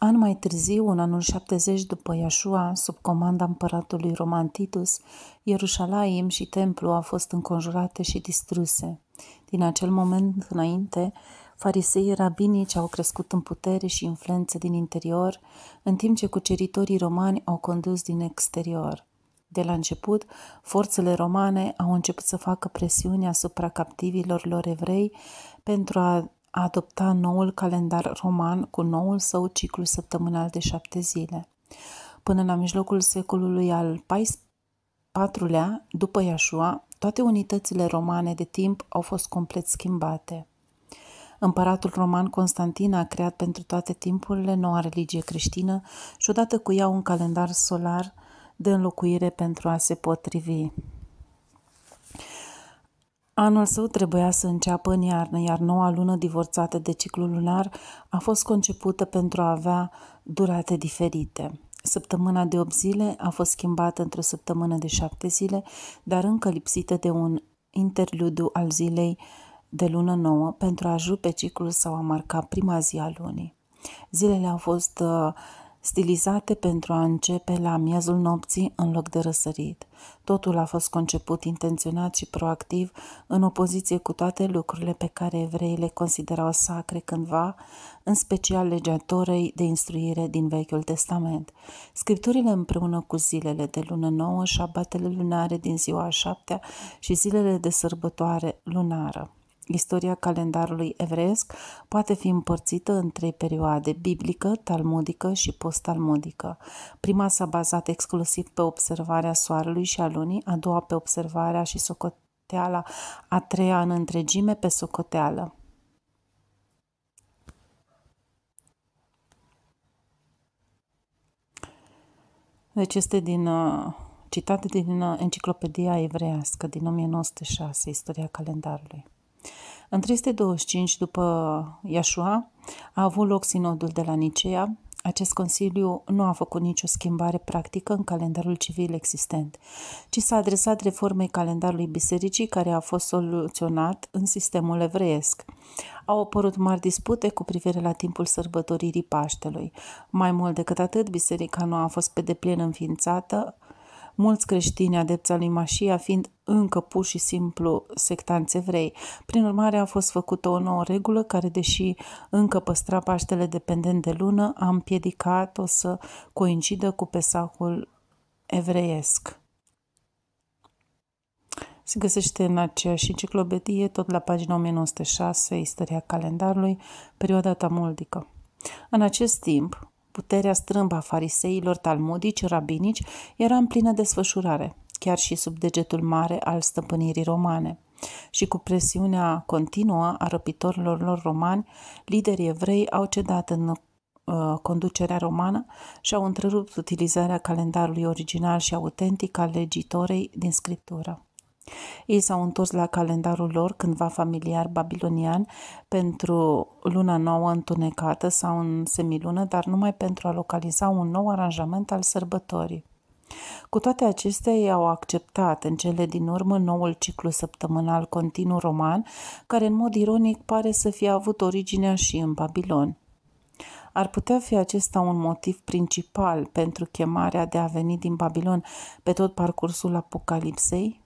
An mai târziu, în anul 70 după Iașua, sub comanda împăratului Roman Titus, Ierușalaim și templu au fost înconjurate și distruse. Din acel moment înainte, fariseii rabinici au crescut în putere și influență din interior, în timp ce cuceritorii romani au condus din exterior. De la început, forțele romane au început să facă presiune asupra captivilor lor evrei pentru a a adopta noul calendar roman cu noul său ciclu săptămânal de șapte zile. Până la mijlocul secolului al xiv lea după Iașua, toate unitățile romane de timp au fost complet schimbate. Împăratul roman Constantin a creat pentru toate timpurile noua religie creștină și odată cu ea un calendar solar de înlocuire pentru a se potrivi. Anul său trebuia să înceapă în iarnă, iar noua lună divorțată de ciclul lunar a fost concepută pentru a avea durate diferite. Săptămâna de 8 zile a fost schimbată într-o săptămână de 7 zile, dar încă lipsită de un interludiu al zilei de lună nouă pentru a pe ciclul sau a marca prima zi a lunii. Zilele au fost uh, stilizate pentru a începe la miezul nopții în loc de răsărit. Totul a fost conceput intenționat și proactiv, în opoziție cu toate lucrurile pe care evreii le considerau sacre cândva, în special legea Torei de instruire din Vechiul Testament. Scripturile împreună cu zilele de lună nouă, șabatele lunare din ziua a șaptea și zilele de sărbătoare lunară. Istoria calendarului evresc poate fi împărțită în trei perioade, biblică, talmudică și post-talmudică. Prima s-a bazat exclusiv pe observarea soarelui și a lunii, a doua pe observarea și socoteala, a treia în întregime pe socoteală. Deci este din uh, citate din uh, Enciclopedia Evrească din 1906, Istoria calendarului. În 325 după Iașua a avut loc sinodul de la Nicea. Acest consiliu nu a făcut nicio schimbare practică în calendarul civil existent, ci s-a adresat reformei calendarului bisericii care a fost soluționat în sistemul evreiesc. Au apărut mari dispute cu privire la timpul sărbătoririi Paștelui. Mai mult decât atât, biserica nu a fost pe deplin înființată, mulți creștini adepți al lui Mașia fiind încă pur și simplu sectanți evrei. Prin urmare a fost făcută o nouă regulă care, deși încă păstra Paștele dependent de lună, a împiedicat-o să coincidă cu Pesacul evreiesc. Se găsește în aceeași enciclopedie, tot la pagina 1906, Istoria calendarului, perioada tamuldică. În acest timp, Puterea strâmbă a fariseilor talmudici, rabinici, era în plină desfășurare, chiar și sub degetul mare al stăpânirii romane. Și cu presiunea continuă a răpitorilor lor romani, liderii evrei au cedat în uh, conducerea romană și au întrerupt utilizarea calendarului original și autentic al legitorei din scriptură. Ei s-au întors la calendarul lor cândva familiar babilonian pentru luna nouă întunecată sau în semilună, dar numai pentru a localiza un nou aranjament al sărbătorii. Cu toate acestea, ei au acceptat în cele din urmă noul ciclu săptămânal continuu roman, care în mod ironic pare să fie avut originea și în Babilon. Ar putea fi acesta un motiv principal pentru chemarea de a veni din Babilon pe tot parcursul Apocalipsei?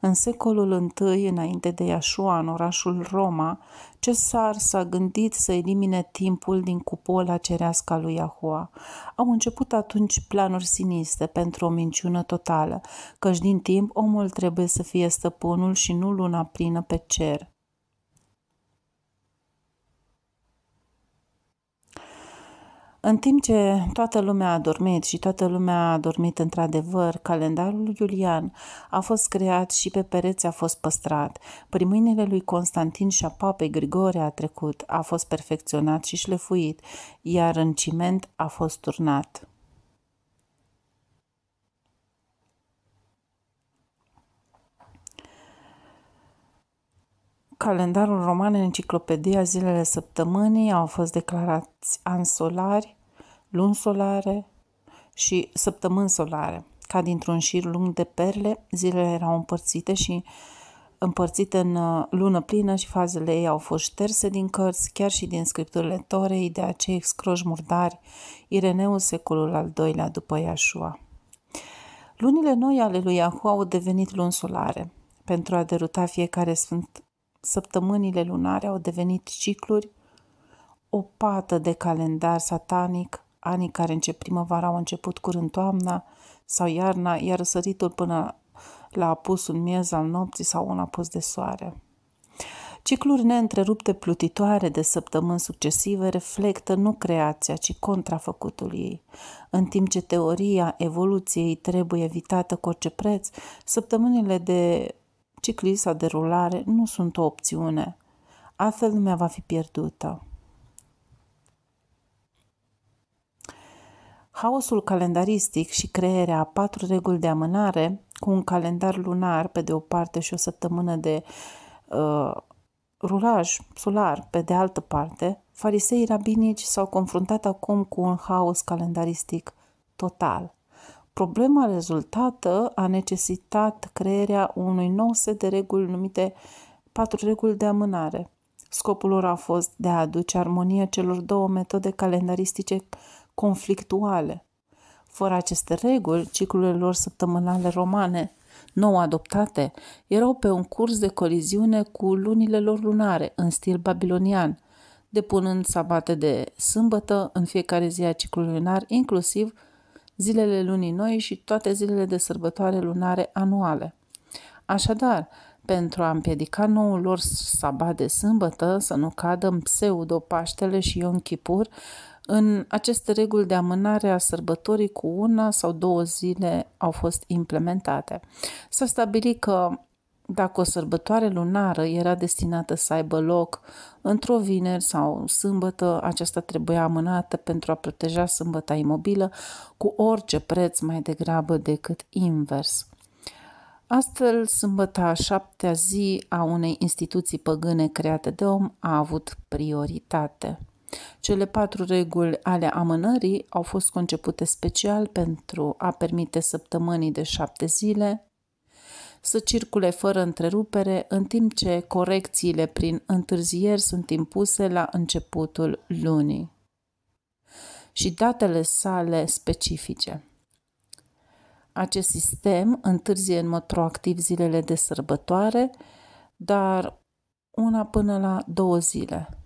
În secolul I, înainte de Iașua, în orașul Roma, Cesar s-a gândit să elimine timpul din cupola cerească a lui Iahua. Au început atunci planuri sinistre pentru o minciună totală, căci din timp omul trebuie să fie stăpânul și nu luna plină pe cer. În timp ce toată lumea a dormit și toată lumea a dormit într-adevăr, calendarul Iulian a fost creat și pe pereți a fost păstrat. Prin mâinile lui Constantin și a papei Grigore a trecut, a fost perfecționat și șlefuit, iar în ciment a fost turnat. calendarul roman, enciclopedia, zilele săptămânii au fost declarați ani solari, luni solare și săptămâni solare. Ca dintr-un șir lung de perle, zilele erau împărțite și împărțite în uh, lună plină și fazele ei au fost șterse din cărți, chiar și din scripturile Torei, de acei excroși murdari, Ireneu secolul al doilea după Iașua. Lunile noi ale lui Iahu au devenit luni solare. Pentru a deruta fiecare sfânt săptămânile lunare au devenit cicluri, o pată de calendar satanic, anii care încep primăvara au început curând toamna sau iarna, iar răsăritul până la apusul miez al nopții sau un apus de soare. Cicluri neîntrerupte plutitoare de săptămâni succesive reflectă nu creația, ci contrafăcutul ei. În timp ce teoria evoluției trebuie evitată cu orice preț, săptămânile de ciclisa de rulare nu sunt o opțiune. Altfel lumea va fi pierdută. Haosul calendaristic și crearea a patru reguli de amânare, cu un calendar lunar pe de o parte și o săptămână de uh, rulaj solar pe de altă parte, fariseii rabinici s-au confruntat acum cu un haos calendaristic total – Problema rezultată a necesitat crearea unui nou set de reguli numite patru reguli de amânare. Scopul lor a fost de a aduce armonie celor două metode calendaristice conflictuale. Fără aceste reguli, ciclurile lor săptămânale romane, nou adoptate, erau pe un curs de coliziune cu lunile lor lunare, în stil babilonian, depunând sabate de sâmbătă în fiecare zi a ciclului lunar, inclusiv zilele lunii noi și toate zilele de sărbătoare lunare anuale. Așadar, pentru a împiedica noul lor sabat de sâmbătă să nu cadă în pseudo-Paștele și Ion Kipur, în aceste reguli de amânare a sărbătorii cu una sau două zile au fost implementate. S-a stabilit că dacă o sărbătoare lunară era destinată să aibă loc într-o vineri sau sâmbătă, aceasta trebuia amânată pentru a proteja sâmbăta imobilă cu orice preț mai degrabă decât invers. Astfel, sâmbăta a șaptea zi a unei instituții păgâne create de om a avut prioritate. Cele patru reguli ale amânării au fost concepute special pentru a permite săptămânii de șapte zile, să circule fără întrerupere, în timp ce corecțiile prin întârzieri sunt impuse la începutul lunii și datele sale specifice. Acest sistem întârzie în mod proactiv zilele de sărbătoare, dar una până la două zile.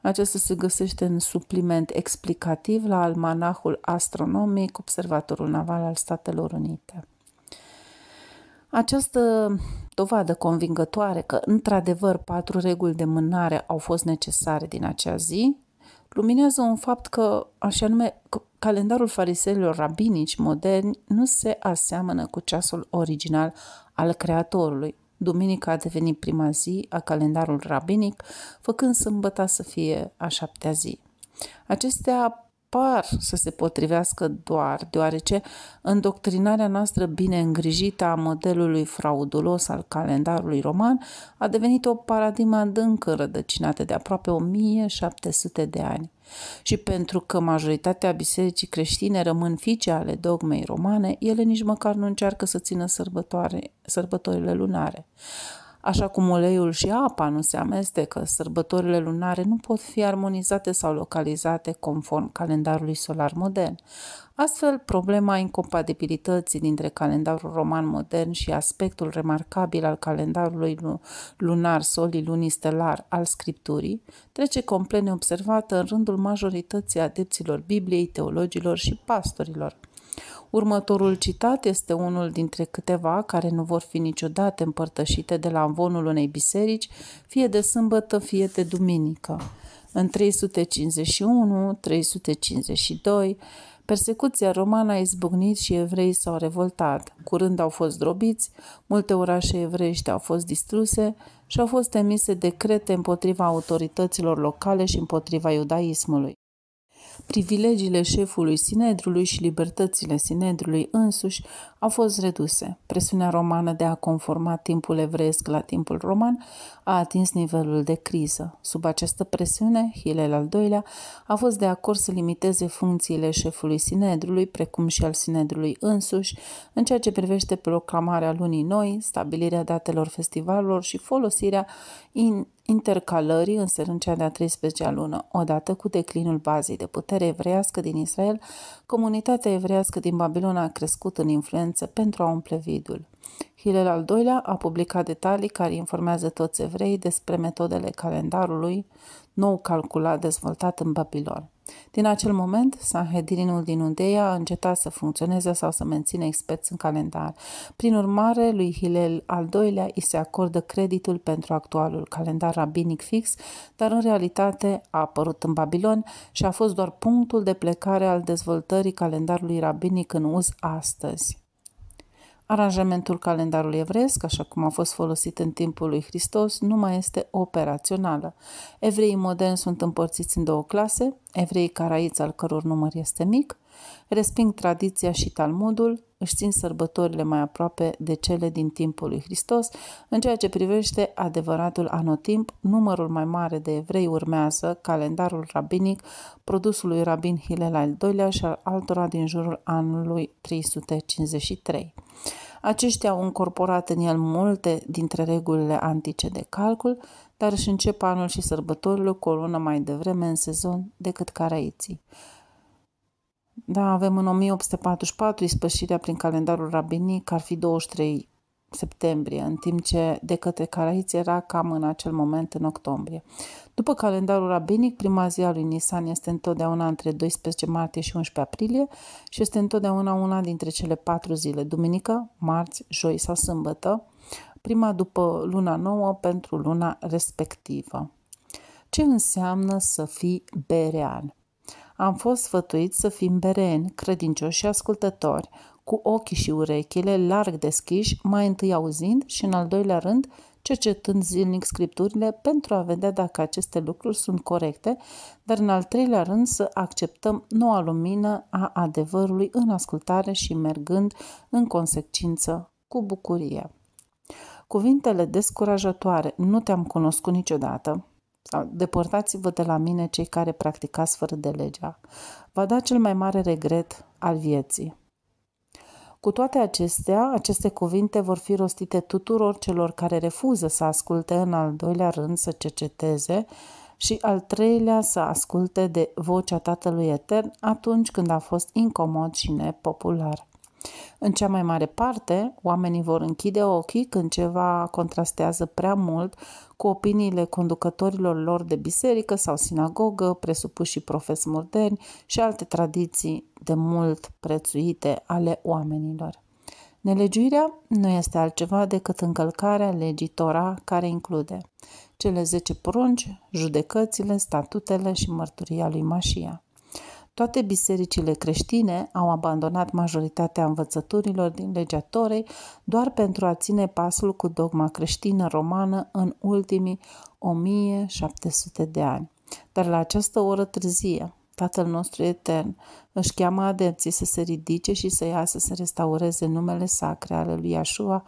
Acesta se găsește în supliment explicativ la Almanahul Astronomic, Observatorul Naval al Statelor Unite. Această dovadă convingătoare că, într-adevăr, patru reguli de mânare au fost necesare din acea zi, luminează un fapt că, așa nume, calendarul fariseilor rabinici moderni nu se aseamănă cu ceasul original al Creatorului. Duminica a devenit prima zi a calendarului rabinic, făcând sâmbăta să fie a șaptea zi. Acestea par să se potrivească doar deoarece îndoctrinarea noastră bine îngrijită a modelului fraudulos al calendarului roman a devenit o paradigmă adâncă rădăcinată de aproape 1700 de ani. Și pentru că majoritatea bisericii creștine rămân fiice ale dogmei romane, ele nici măcar nu încearcă să țină sărbătoare, sărbătorile lunare. Așa cum uleiul și apa nu se amestecă, sărbătorile lunare nu pot fi armonizate sau localizate conform calendarului solar modern. Astfel, problema incompatibilității dintre calendarul roman modern și aspectul remarcabil al calendarului lunar solii lunii stelar al scripturii trece complet neobservată în rândul majorității adepților Bibliei, teologilor și pastorilor. Următorul citat este unul dintre câteva care nu vor fi niciodată împărtășite de la învonul unei biserici, fie de sâmbătă, fie de duminică. În 351, 352, Persecuția romană a izbucnit și evreii s-au revoltat. Curând au fost drobiți, multe orașe evreiești au fost distruse și au fost emise decrete împotriva autorităților locale și împotriva iudaismului privilegiile șefului Sinedrului și libertățile Sinedrului însuși au fost reduse. Presiunea romană de a conforma timpul evreiesc la timpul roman a atins nivelul de criză. Sub această presiune, Hilel al II-lea a fost de acord să limiteze funcțiile șefului Sinedrului, precum și al Sinedrului însuși, în ceea ce privește proclamarea lunii noi, stabilirea datelor festivalurilor și folosirea in intercalării în sărâncea de-a 13-a lună, odată cu declinul bazei de putere evreiască din Israel, Comunitatea evrească din Babilon a crescut în influență pentru a umple vidul. Hilel al doilea a publicat detalii care informează toți evrei despre metodele calendarului nou calculat dezvoltat în Babilon. Din acel moment, Sanhedrinul din Undeia a încetat să funcționeze sau să mențină experți în calendar. Prin urmare, lui Hilel al Doilea îi se acordă creditul pentru actualul calendar rabinic fix, dar în realitate a apărut în Babilon și a fost doar punctul de plecare al dezvoltării calendarului rabinic în uz astăzi. Aranjamentul calendarului evresc, așa cum a fost folosit în timpul lui Hristos, nu mai este operațională. Evreii moderni sunt împărțiți în două clase, evreii caraiți al căror număr este mic resping tradiția și Talmudul, își țin sărbătorile mai aproape de cele din timpul lui Hristos. În ceea ce privește adevăratul anotimp, numărul mai mare de evrei urmează calendarul rabinic produsul lui rabin Hillel al II-lea și al altora din jurul anului 353. Aceștia au încorporat în el multe dintre regulile antice de calcul, dar își încep anul și sărbătorile cu o lună mai devreme în sezon decât caraiții. Da, avem în 1844 ispășirea prin calendarul rabinic, ar fi 23 septembrie, în timp ce de către caraiți era cam în acel moment în octombrie. După calendarul rabinic, prima zi a lui Nisan este întotdeauna între 12 martie și 11 aprilie și este întotdeauna una dintre cele patru zile, duminică, marți, joi sau sâmbătă, prima după luna nouă pentru luna respectivă. Ce înseamnă să fii berean? Am fost sfătuit să fim bereni, credincioși și ascultători, cu ochii și urechile larg deschiși, mai întâi auzind și în al doilea rând cercetând zilnic scripturile pentru a vedea dacă aceste lucruri sunt corecte, dar în al treilea rând să acceptăm noua lumină a adevărului în ascultare și mergând în consecință cu bucurie. Cuvintele descurajatoare, nu te-am cunoscut niciodată, sau depărtați-vă de la mine cei care practicați fără de legea. Va da cel mai mare regret al vieții. Cu toate acestea, aceste cuvinte vor fi rostite tuturor celor care refuză să asculte în al doilea rând să cerceteze și al treilea să asculte de vocea Tatălui Etern atunci când a fost incomod și nepopular. În cea mai mare parte, oamenii vor închide ochii când ceva contrastează prea mult cu opiniile conducătorilor lor de biserică sau sinagogă, presupuși profesi moderni și alte tradiții de mult prețuite ale oamenilor. Nelegiuirea nu este altceva decât încălcarea legii Tora care include cele 10 porunci, judecățile, statutele și mărturia lui Mașia. Toate bisericile creștine au abandonat majoritatea învățăturilor din legea Torei doar pentru a ține pasul cu dogma creștină romană în ultimii 1700 de ani. Dar la această oră târzie, Tatăl nostru etern își cheamă adepții să se ridice și să iasă să restaureze numele sacre ale lui Iașua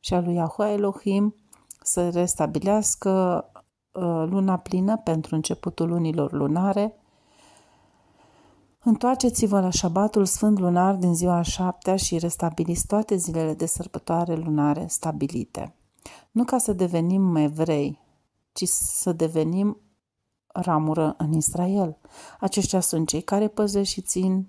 și al lui Yahua Elohim, să restabilească uh, luna plină pentru începutul lunilor lunare, Întoarceți-vă la șabatul sfânt lunar din ziua a șaptea și restabiliți toate zilele de sărbătoare lunare stabilite. Nu ca să devenim evrei, ci să devenim ramură în Israel. Aceștia sunt cei care păzesc și țin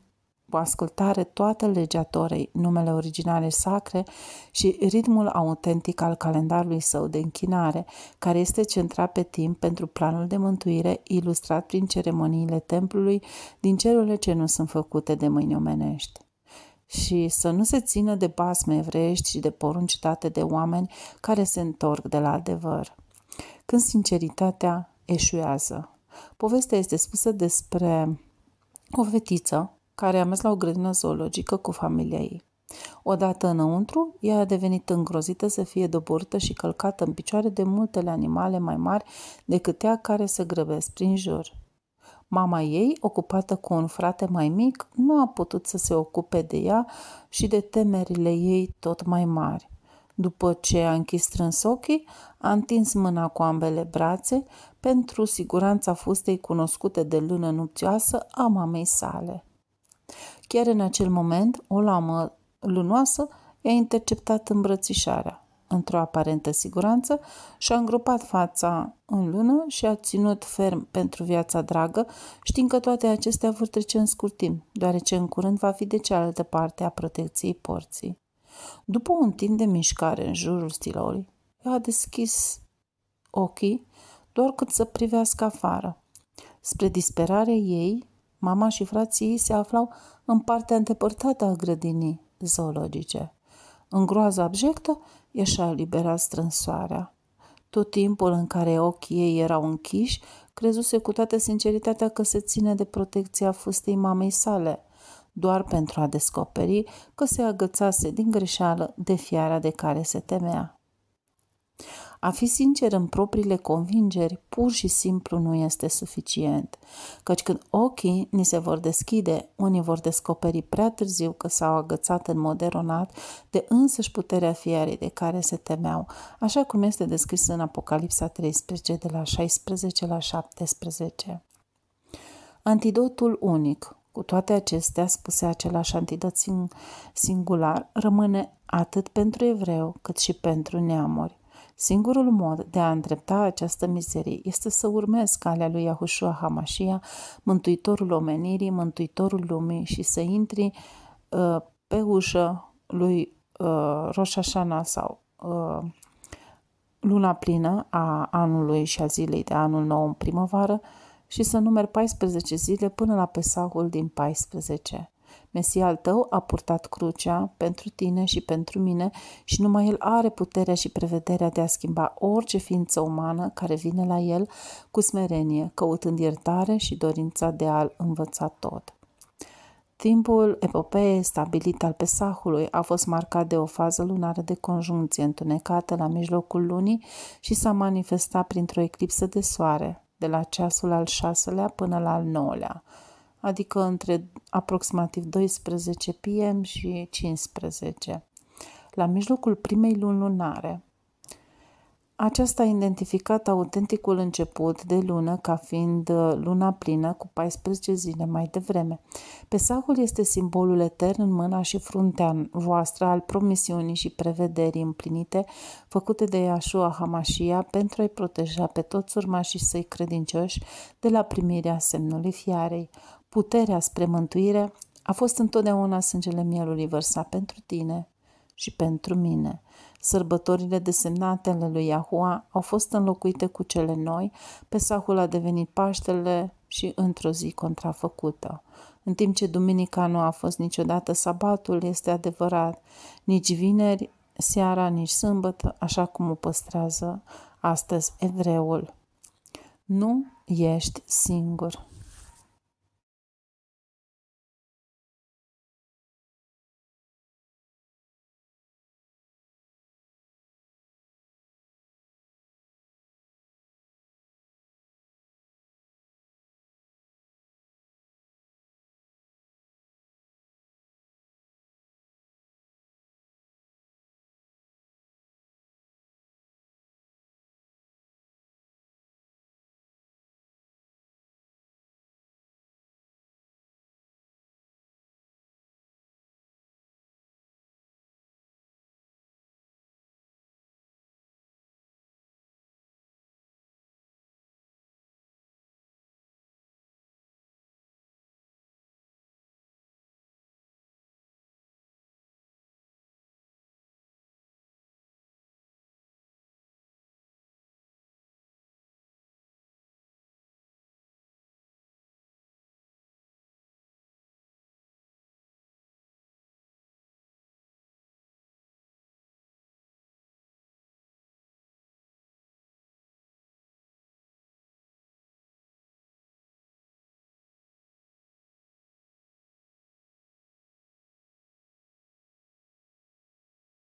cu ascultare toată legea Torei, numele originale sacre și ritmul autentic al calendarului său de închinare, care este centrat pe timp pentru planul de mântuire ilustrat prin ceremoniile templului din cerurile ce nu sunt făcute de mâini omenești și să nu se țină de basme evreiești și de porunci date de oameni care se întorc de la adevăr. Când sinceritatea eșuează. Povestea este spusă despre o fetiță care a mers la o grădină zoologică cu familia ei. Odată înăuntru, ea a devenit îngrozită să fie doborâtă și călcată în picioare de multele animale mai mari decât ea care se grăbesc prin jur. Mama ei, ocupată cu un frate mai mic, nu a putut să se ocupe de ea și de temerile ei tot mai mari. După ce a închis strâns ochii, a întins mâna cu ambele brațe pentru siguranța fustei cunoscute de lună nupțioasă a mamei sale. Chiar în acel moment, o lamă lunoasă i-a interceptat îmbrățișarea. Într-o aparentă siguranță, și-a îngropat fața în lună și a ținut ferm pentru viața dragă, știind că toate acestea vor trece în scurt timp, deoarece în curând va fi de cealaltă parte a protecției porții. După un timp de mișcare în jurul stiloului, ea a deschis ochii doar cât să privească afară. Spre disperarea ei, Mama și frații ei se aflau în partea îndepărtată a grădinii zoologice. În groază abjectă ieșea libera strânsoarea. Tot timpul în care ochii ei erau închiși, crezuse cu toată sinceritatea că se ține de protecția fustei mamei sale, doar pentru a descoperi că se agățase din greșeală de fiara de care se temea. A fi sincer în propriile convingeri pur și simplu nu este suficient, căci când ochii ni se vor deschide, unii vor descoperi prea târziu că s-au agățat în mod eronat de însăși puterea fiarei de care se temeau, așa cum este descris în Apocalipsa 13 de la 16 la 17. Antidotul unic cu toate acestea, spuse același antidot singular, rămâne atât pentru evreu cât și pentru neamuri. Singurul mod de a îndrepta această mizerie este să urmez calea lui Yahushua Hamashia, mântuitorul omenirii, mântuitorul lumii și să intri uh, pe ușă lui uh, Roșașana sau uh, luna plină a anului și a zilei de anul nou în primăvară și să numeri 14 zile până la pesahul din 14. Mesia al tău a purtat crucea pentru tine și pentru mine și numai el are puterea și prevederea de a schimba orice ființă umană care vine la el cu smerenie, căutând iertare și dorința de a-l învăța tot. Timpul epopeei stabilit al Pesahului a fost marcat de o fază lunară de conjuncție întunecată la mijlocul lunii și s-a manifestat printr-o eclipsă de soare, de la ceasul al șaselea până la al nouălea adică între aproximativ 12 pm și 15, la mijlocul primei luni lunare. Aceasta a identificat autenticul început de lună ca fiind uh, luna plină cu 14 zile mai devreme. Pesahul este simbolul etern în mâna și fruntea voastră al promisiunii și prevederii împlinite făcute de Iașua Hamashia pentru a-i proteja pe toți urmașii săi credincioși de la primirea semnului fiarei. Puterea spre mântuire a fost întotdeauna sângele mielului vărsat pentru tine și pentru mine. Sărbătorile desemnate ale lui Iahua au fost înlocuite cu cele noi, Pesahul a devenit Paștele și într-o zi contrafăcută. În timp ce duminica nu a fost niciodată sabatul, este adevărat, nici vineri, seara, nici sâmbătă, așa cum o păstrează astăzi evreul. Nu ești singur.